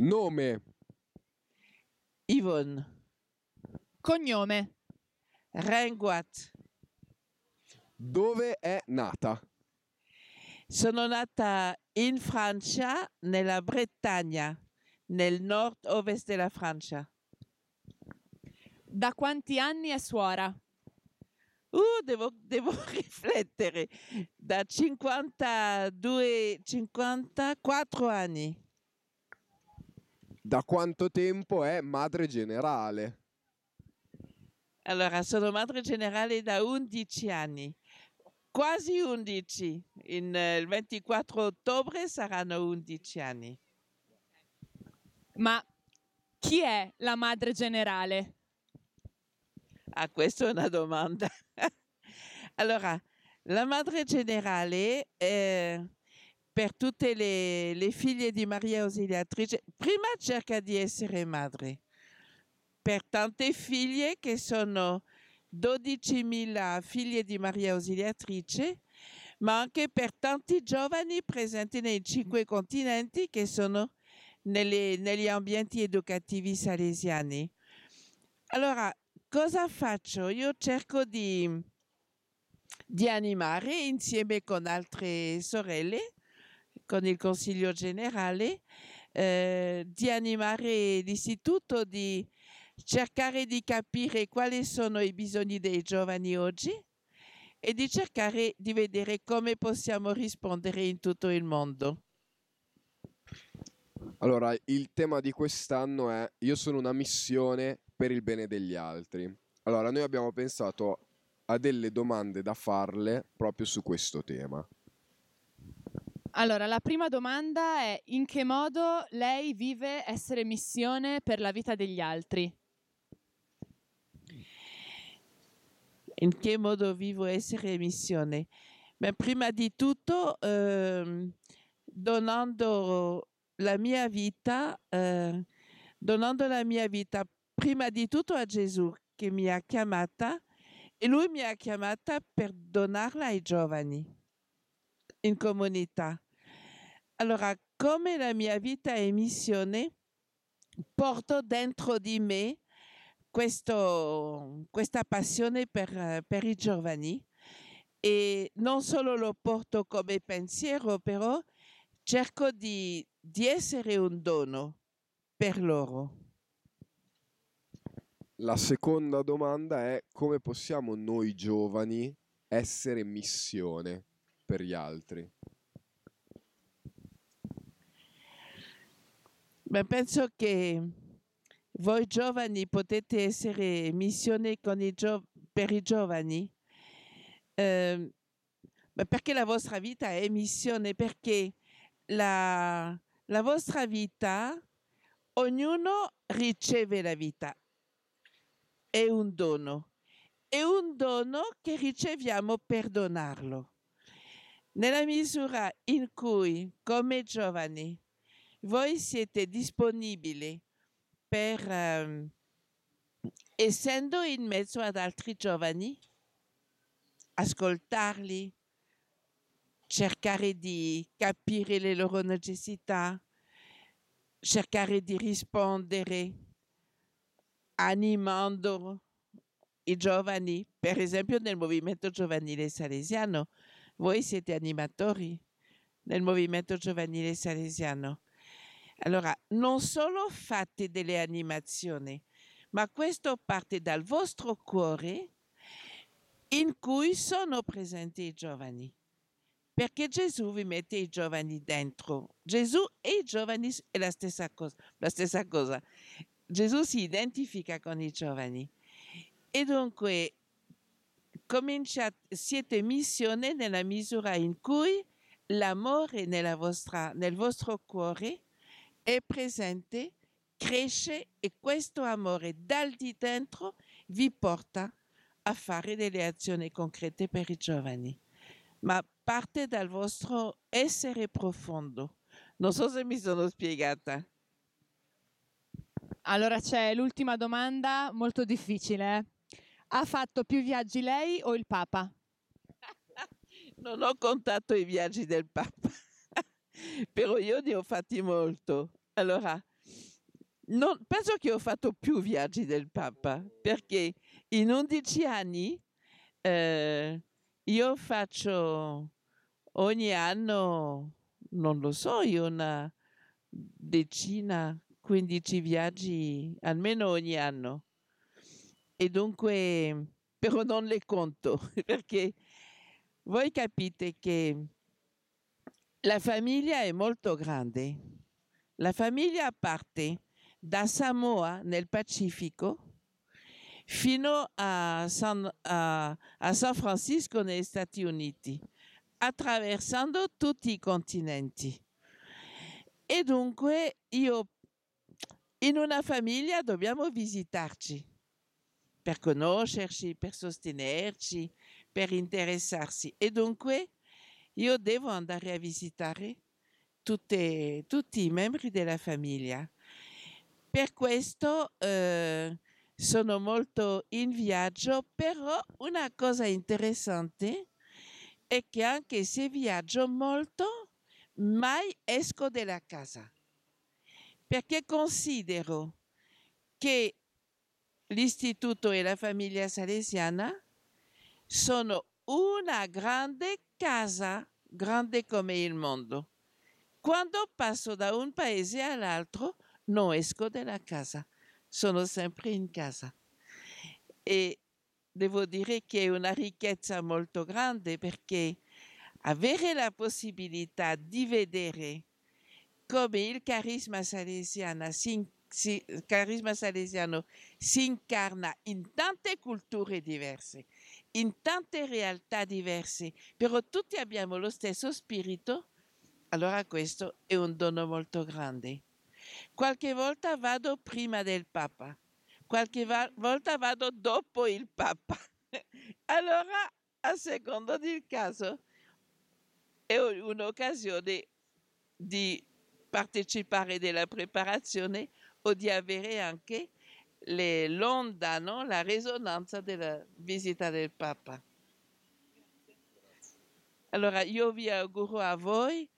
Nome Yvonne. Cognome Renguat. Dove è nata? Sono nata in Francia, nella Bretagna, nel nord-ovest della Francia. Da quanti anni è suora? Uh, devo, devo riflettere. Da 52, 54 anni da quanto tempo è madre generale? Allora, sono madre generale da 11 anni, quasi 11. In, eh, il 24 ottobre saranno 11 anni. Ma chi è la madre generale? Ah, questa è una domanda. allora, la madre generale... Eh, per tutte le, le figlie di Maria Ausiliatrice, prima cerca di essere madre. Per tante figlie che sono 12.000 figlie di Maria Ausiliatrice, ma anche per tanti giovani presenti nei cinque continenti che sono nelle, negli ambienti educativi salesiani. Allora, cosa faccio? Io cerco di, di animare insieme con altre sorelle con il Consiglio generale eh, di animare l'istituto, di cercare di capire quali sono i bisogni dei giovani oggi e di cercare di vedere come possiamo rispondere in tutto il mondo. Allora, il tema di quest'anno è Io sono una missione per il bene degli altri. Allora, noi abbiamo pensato a delle domande da farle proprio su questo tema. Allora, la prima domanda è in che modo lei vive essere missione per la vita degli altri? In che modo vivo essere missione? Beh, prima di tutto eh, donando la mia vita, eh, donando la mia vita prima di tutto a Gesù che mi ha chiamata e lui mi ha chiamata per donarla ai giovani in comunità. Allora, come la mia vita è missione, porto dentro di me questo, questa passione per, per i giovani e non solo lo porto come pensiero, però cerco di, di essere un dono per loro. La seconda domanda è come possiamo noi giovani essere missione per gli altri? Beh, penso che voi giovani potete essere missione i gio- per i giovani, eh, perché la vostra vita è missione, perché la, la vostra vita, ognuno riceve la vita, è un dono, è un dono che riceviamo per donarlo. Nella misura in cui, come giovani, voi siete disponibili per, um, essendo in mezzo ad altri giovani, ascoltarli, cercare di capire le loro necessità, cercare di rispondere animando i giovani, per esempio nel movimento giovanile salesiano, voi siete animatori nel movimento giovanile salesiano, allora, non solo fate delle animazioni, ma questo parte dal vostro cuore in cui sono presenti i giovani. Perché Gesù vi mette i giovani dentro. Gesù e i giovani è la stessa cosa. La stessa cosa. Gesù si identifica con i giovani. E dunque cominciate, siete missione nella misura in cui l'amore nel vostro cuore è presente, cresce e questo amore dal di dentro vi porta a fare delle azioni concrete per i giovani. Ma parte dal vostro essere profondo. Non so se mi sono spiegata. Allora c'è l'ultima domanda, molto difficile. Eh. Ha fatto più viaggi lei o il Papa? non ho contato i viaggi del Papa, però io ne ho fatti molto. Allora, non, penso che ho fatto più viaggi del Papa, perché in 11 anni eh, io faccio ogni anno, non lo so, io una decina, 15 viaggi almeno ogni anno. E dunque, però non le conto, perché voi capite che la famiglia è molto grande la famiglia parte da Samoa nel Pacifico fino a San, a, a San Francisco negli Stati Uniti, attraversando tutti i continenti. E dunque io in una famiglia dobbiamo visitarci per conoscerci, per sostenerci, per interessarsi. E dunque io devo andare a visitare tutte, tutti i membri della famiglia. Per questo eh, sono molto in viaggio, però una cosa interessante è che anche se viaggio molto, mai esco dalla casa, perché considero che l'istituto e la famiglia salesiana sono una grande casa, grande come il mondo. Quando passo da un paese all'altro non esco dalla casa, sono sempre in casa. E devo dire che è una ricchezza molto grande perché avere la possibilità di vedere come il carisma salesiano si, si, carisma salesiano si incarna in tante culture diverse, in tante realtà diverse, però tutti abbiamo lo stesso spirito allora questo è un dono molto grande. Qualche volta vado prima del Papa, qualche va- volta vado dopo il Papa. allora, a secondo del caso, è un'occasione di partecipare della preparazione o di avere anche le, l'onda, no? la risonanza della visita del Papa. Allora io vi auguro a voi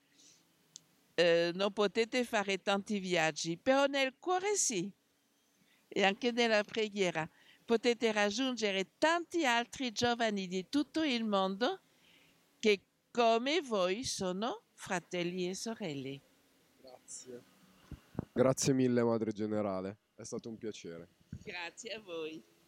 eh, non potete fare tanti viaggi, però nel cuore sì, e anche nella preghiera potete raggiungere tanti altri giovani di tutto il mondo che come voi sono fratelli e sorelle. Grazie. Grazie mille, Madre Generale, è stato un piacere. Grazie a voi.